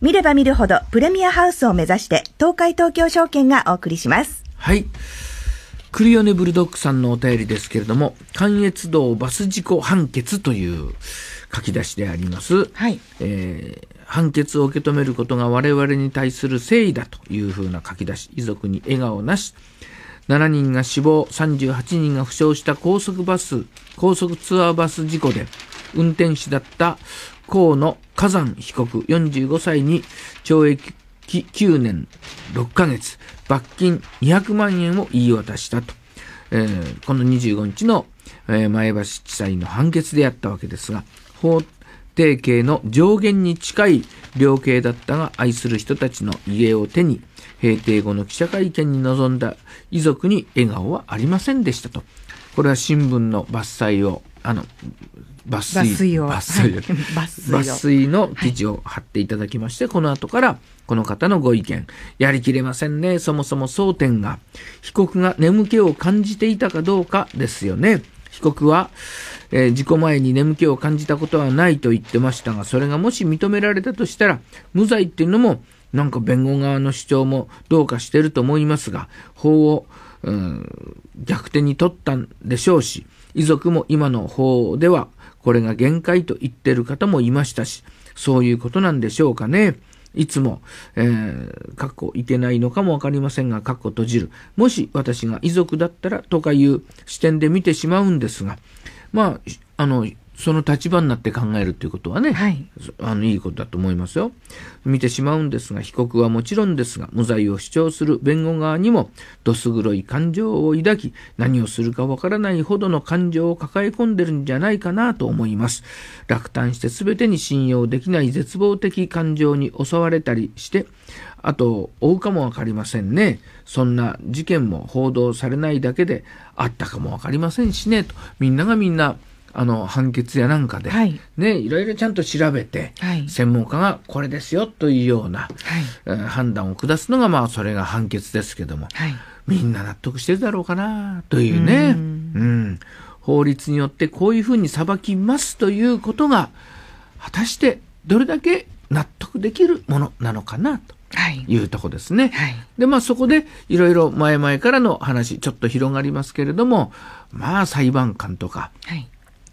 見れば見るほどプレミアハウスを目指して東海東京証券がお送りします。はい。クリオネブルドッグさんのお便りですけれども、関越道バス事故判決という書き出しであります。はい、えー、判決を受け止めることが我々に対する誠意だというふうな書き出し、遺族に笑顔なし。7人が死亡、38人が負傷した高速バス、高速ツアーバス事故で、運転手だった河野火山被告45歳に懲役9年6ヶ月、罰金200万円を言い渡したと。えー、この25日の、えー、前橋地裁の判決であったわけですが、法定刑の上限に近い量刑だったが愛する人たちの家を手に、閉廷後の記者会見に臨んだ遺族に笑顔はありませんでしたと。これは新聞の伐採をあの抜粋抜粋抜粋 の記事を貼っていただきまして、はい、この後からこの方のご意見やりきれませんねそもそも争点が被告が眠気を感じていたかどうかですよね被告は、えー、事故前に眠気を感じたことはないと言ってましたがそれがもし認められたとしたら無罪っていうのもなんか弁護側の主張もどうかしてると思いますが法を、うん、逆転に取ったんでしょうし遺族も今の方ではこれが限界と言ってる方もいましたし、そういうことなんでしょうかね。いつも、えー、かっこいけないのかもわかりませんが、かっこ閉じる。もし私が遺族だったらとかいう視点で見てしまうんですが、まあ、あの、その立場になって考えるということはね、はい、あのいいことだと思いますよ。見てしまうんですが被告はもちろんですが無罪を主張する弁護側にもどす黒い感情を抱き何をするかわからないほどの感情を抱え込んでるんじゃないかなと思います。落胆して全てに信用できない絶望的感情に襲われたりしてあと追うかも分かりませんね。そんな事件も報道されないだけであったかも分かりませんしねとみんながみんなあの判決やなんかで、はいね、いろいろちゃんと調べて、はい、専門家がこれですよというような、はい、判断を下すのが、まあ、それが判決ですけども、はい、みんな納得してるだろうかなというね、うん、うん、法律によってこういうふうに裁きますということが果たしてどれだけ納得できるものなのかなと。はい、いうとこですね。はい、で、まあそこでいろいろ前々からの話、ちょっと広がりますけれども、まあ裁判官とか、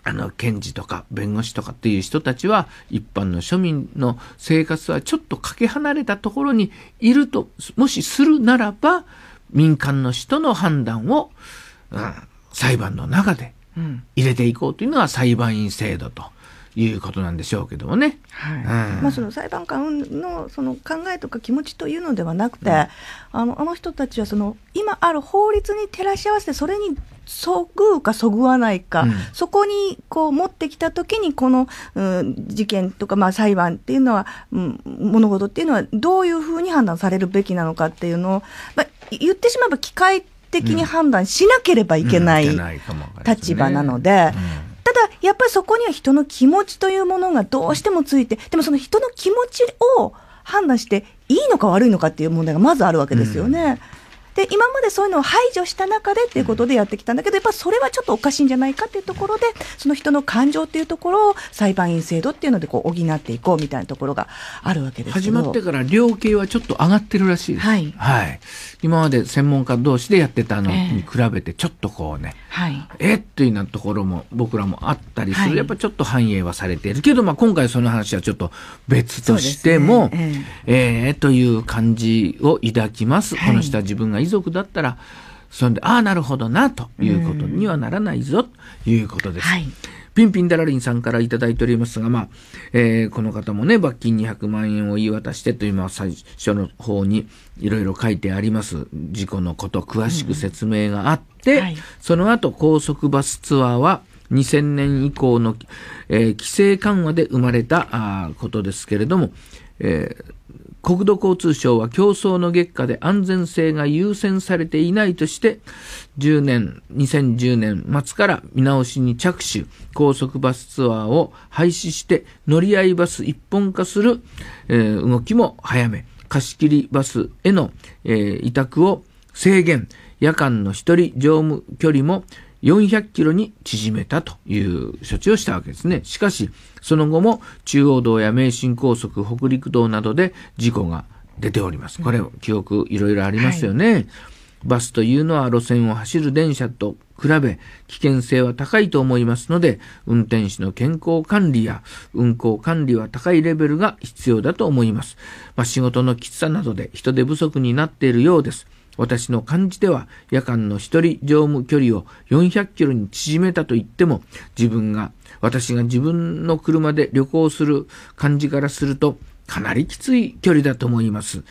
あの、検事とか弁護士とかっていう人たちは、一般の庶民の生活はちょっとかけ離れたところにいると、もしするならば、民間の人の判断を、うん、裁判の中で入れていこうというのが裁判員制度と。いうことなんでしょうけどもね。はいうん、まあその裁判官のその考えとか気持ちというのではなくて、うん、あのあの人たちはその今ある法律に照らし合わせてそれにそぐうかそぐわないか、うん、そこにこう持ってきたときに、この、うん、事件とか、まあ、裁判っていうのは、うん、物事っていうのは、どういうふうに判断されるべきなのかっていうのを、まあ、言ってしまえば機械的に判断しなければいけない立場なので、ただ、やっぱりそこには人の気持ちというものがどうしてもついて、でもその人の気持ちを判断していいのか悪いのかっていう問題がまずあるわけですよね。で今までそういうのを排除した中でっていうことでやってきたんだけど、やっぱそれはちょっとおかしいんじゃないかっていうところでその人の感情っていうところを裁判員制度っていうのでこう補っていこうみたいなところがあるわけです始まってから量刑はちょっと上がってるらしいです、はい、はい、今まで専門家同士でやってたのに比べてちょっとこうね、えー、はい、えっていうようなところも僕らもあったりする、はい、やっぱちょっと反映はされてるけど、まあ、今回その話はちょっと別としても、ねえー、えー、という感じを抱きます。この人は自分が遺族だったらそんでああなるほどなということにはならないぞということです。はいピンピンダラリンさんからいただいておりますが、まあ、えー、この方もね、罰金200万円を言い渡してという、まあ、最初の方にいろいろ書いてあります。事故のこと、詳しく説明があって、はい、その後、高速バスツアーは、2000年以降の、えー、規制緩和で生まれたことですけれども、えー国土交通省は競争の月下で安全性が優先されていないとして、10年、2010年末から見直しに着手、高速バスツアーを廃止して乗り合いバス一本化する、えー、動きも早め、貸し切りバスへの、えー、委託を制限、夜間の一人乗務距離も400キロに縮めたという処置をしたわけですね。しかし、その後も中央道や名神高速、北陸道などで事故が出ております。これ、記憶いろいろありますよね。はい、バスというのは路線を走る電車と比べ危険性は高いと思いますので、運転士の健康管理や運行管理は高いレベルが必要だと思います。まあ、仕事のきつさなどで人手不足になっているようです。私の感じでは夜間の一人乗務距離を400キロに縮めたと言っても自分が私が自分の車で旅行する感じからするとかなりきつい距離だと思います。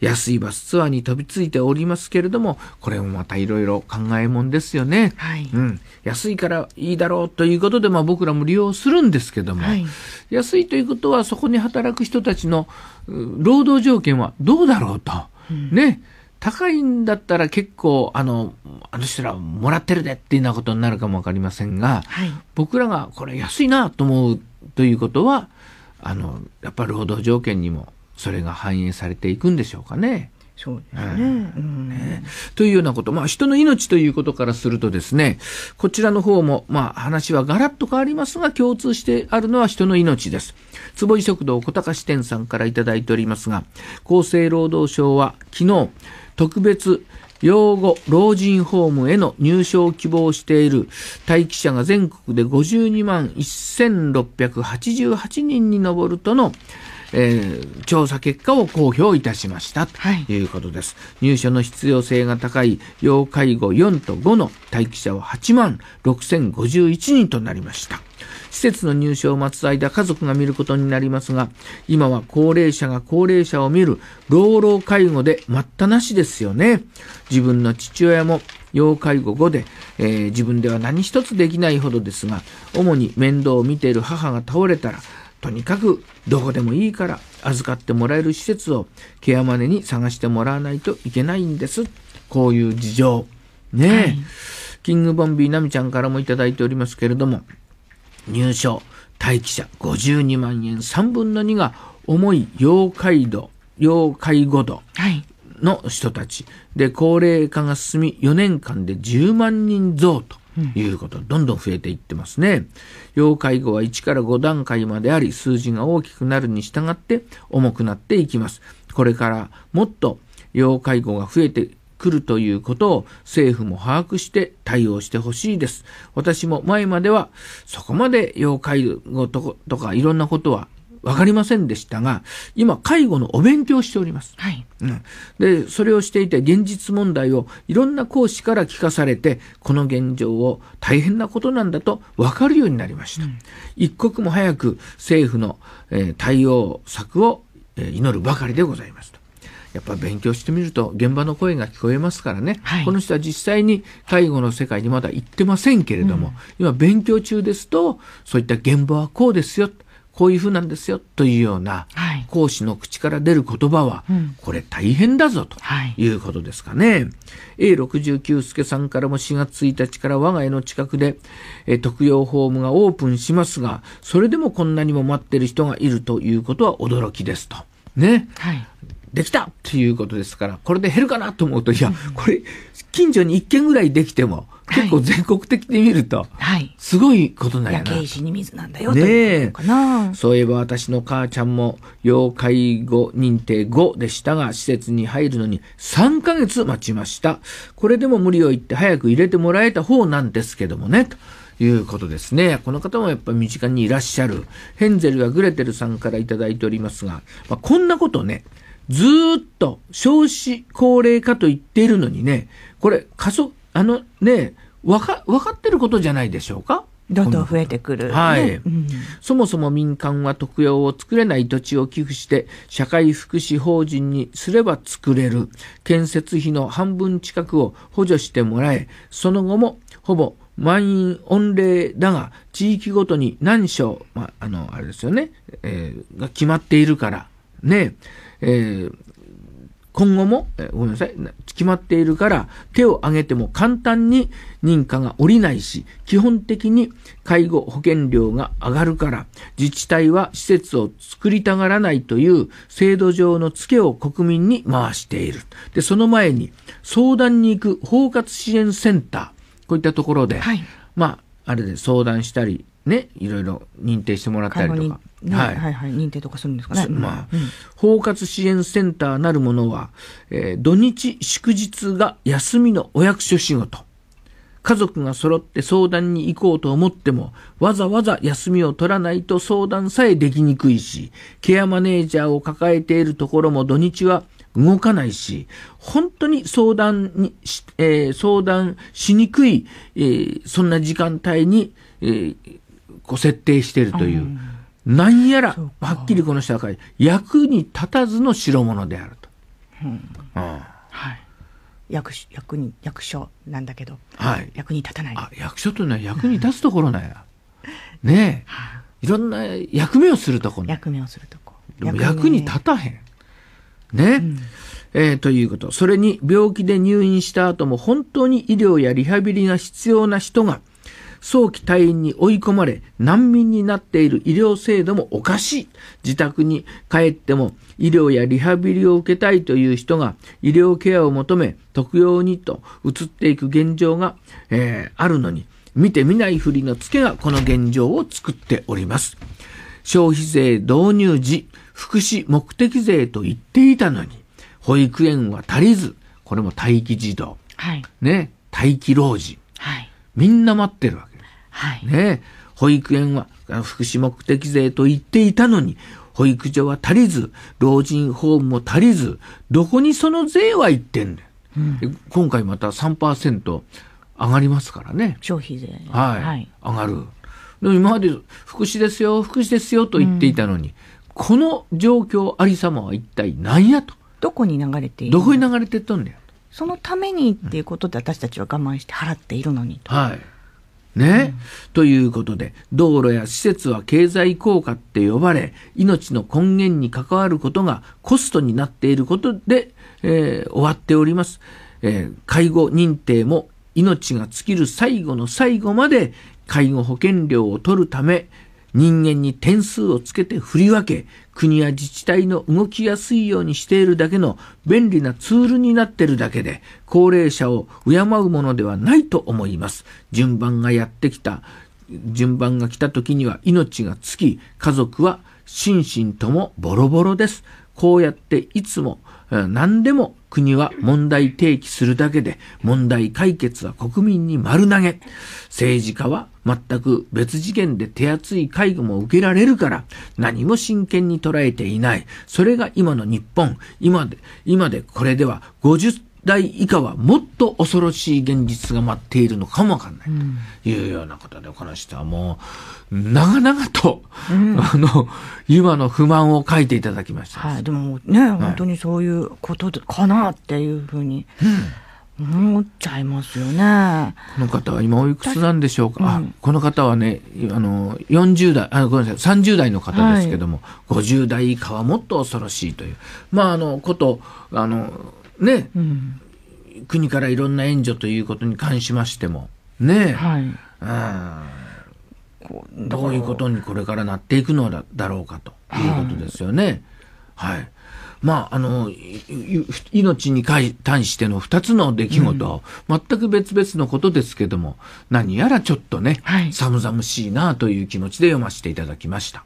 安いバスツアーに飛びついておりますけれども、これもまたいろいろ考えもんですよね。はい、うん。安いからいいだろうということで、まあ僕らも利用するんですけども、はい、安いということはそこに働く人たちの労働条件はどうだろうと。うん、ね。高いんだったら結構あのあの人らもらってるでっていうようなことになるかも分かりませんが、はい、僕らがこれ安いなと思うということはあのやっぱり労働条件にもそれが反映されていくんでしょうかね。そうですね,、うんね。というようなこと、まあ、人の命ということからするとですね、こちらの方も、まあ、話はガラッと変わりますが、共通してあるのは人の命です。坪井食堂小高支店さんからいただいておりますが、厚生労働省は昨日、特別養護老人ホームへの入所を希望している待機者が全国で52万1688人に上るとのえー、調査結果を公表いたしましたということです、はい、入所の必要性が高い要介護4と5の待機者は8万6051人となりました施設の入所を待つ間家族が見ることになりますが今は高齢者が高齢者を見る老老介護で待ったなしですよね自分の父親も要介護5で、えー、自分では何一つできないほどですが主に面倒を見ている母が倒れたらとにかくどこでもいいから預かってもらえる施設をケアマネに探してもらわないといけないんです。こういう事情。ねえ。はい、キングボンビーナミちゃんからもいただいておりますけれども、入所、待機者52万円3分の2が重い要介護、要介護度。はいの人たちで高齢化が進み4年間で10万人増ということ、どんどん増えていってますね。要介護は1から5段階まであり、数字が大きくなるに従って重くなっていきます。これからもっと要介護が増えてくるということを政府も把握して対応してほしいです。私も前まではそこまで要介護とかいろんなことは分かりませんでしたが今介護のお勉強をしております、はいうん、でそれをしていて現実問題をいろんな講師から聞かされてこの現状を大変なことなんだと分かるようになりました、うん、一刻も早く政府の、え対応策を、え祈るばかりでございますやっぱ勉強してみると現場の声が聞こえますからね、はい、この人は実際に介護の世界にまだ行ってませんけれども、うん、今勉強中ですとそういった現場はこうですよとこういうふうなんですよというような、はい、講師の口から出る言葉は、うん、これ大変だぞということですかね。はい、A69 助さんからも4月1日から我が家の近くで、え特養ホームがオープンしますが、それでもこんなにも待ってる人がいるということは驚きですと。ね。はい、できたということですから、これで減るかなと思うと、いや、これ、近所に1軒ぐらいできても、結構全国的で見ると、はい、すごいことなんやな。石に水なんだよ、ね、というかな。そういえば私の母ちゃんも、要介護認定5でしたが、施設に入るのに3ヶ月待ちました。これでも無理を言って早く入れてもらえた方なんですけどもね、と。いうことですね。この方もやっぱ身近にいらっしゃる。ヘンゼルはグレテルさんからいただいておりますが、まあ、こんなことね、ずっと少子高齢化と言っているのにね、これ、過疎、あのね分かかってることじゃないでしょうか。どんどん増えてくる、はい、ねうん、そもそも民間は特養を作れない土地を寄付して社会福祉法人にすれば作れる建設費の半分近くを補助してもらえその後もほぼ満員御礼だが地域ごとに何章、まあ、あのあれですよね、えー、が決まっているからねえー今後も、えごめんなさい、決まっているから、手を挙げても簡単に認可が下りないし、基本的に介護保険料が上がるから、自治体は施設を作りたがらないという制度上のツケを国民に回している。で、その前に、相談に行く包括支援センター、こういったところで、はい、まあ、あれで相談したり、ね、いろいろ認定してもらったりとか。ね、はい、はいはい認定とかするんですかね。まあ、うん、包括支援センターなるものは、えー、土日祝日が休みのお役所仕事。家族が揃って相談に行こうと思っても、わざわざ休みを取らないと相談さえできにくいし、ケアマネージャーを抱えているところも土日は動かないし、本当に相談に、えー、相談しにくい、えー、そんな時間帯に、えー、こう設定してるという、何やらはっきりこの人は役に立たずの代物であると。うんはい役役に役所なんだけど、はい、役に立たないあ役所というのは役に立つところなんやねえいろんな役目をするとこ役目をするとこでも役に立たへんね、うん、えー、ということそれに病気で入院した後も本当に医療やリハビリが必要な人が早期退院に追い込まれ、難民になっている医療制度もおかしい。自宅に帰っても医療やリハビリを受けたいという人が医療ケアを求め、特養にと移っていく現状が、えー、あるのに、見て見ないふりのつけがこの現状を作っております。消費税導入時、福祉目的税と言っていたのに、保育園は足りず、これも待機児童、はい、ね、待機老人、みんな待ってるわけ。はい。ね保育園は福祉目的税と言っていたのに、保育所は足りず、老人ホームも足りず、どこにその税は行ってんねよ。うん、今回また3%上がりますからね。消費税。はい。はい、上がる。でも今まで福祉ですよ、福祉ですよと言っていたのに、うん、この状況ありさまは一体何やと。どこに流れているどこに流れてっとんねそのためにっていうことで私たちは我慢して払っているのにと。はいね、うん、ということで道路や施設は経済効果って呼ばれ命の根源に関わることがコストになっていることで、えー、終わっております、えー、介護認定も命が尽きる最後の最後まで介護保険料を取るため人間に点数をつけて振り分け、国や自治体の動きやすいようにしているだけの便利なツールになっているだけで、高齢者を敬うものではないと思います。順番がやってきた、順番が来た時には命が尽き、家族は心身ともボロボロです。こうやっていつも何でも国は問題提起するだけで、問題解決は国民に丸投げ。政治家は全く別次元で手厚い介護も受けられるから、何も真剣に捉えていない。それが今の日本。今で、今でこれでは50代以下はもっと恐ろしい現実が待っているのかもわかんない、というようなことで、この人はもう、長々と、うん、あの、今の不満を書いていただきました。はい、でもね、はい、本当にそういうことかなっていうふうに。思っちゃいますよね。この方は今おいくつなんでしょうか。うん、この方はね、あの40代、あごめんなさい、30代の方ですけども、はい、50代以下はもっと恐ろしいという、まああのことあのね、うん、国からいろんな援助ということに関しましてもね、はいうん、どういうことにこれからなっていくのだろうかということですよね。はい、はいまあ、あの、命に対しての二つの出来事、は全く別々のことですけども、何やらちょっとね、はい、寒々しいなという気持ちで読ませていただきました。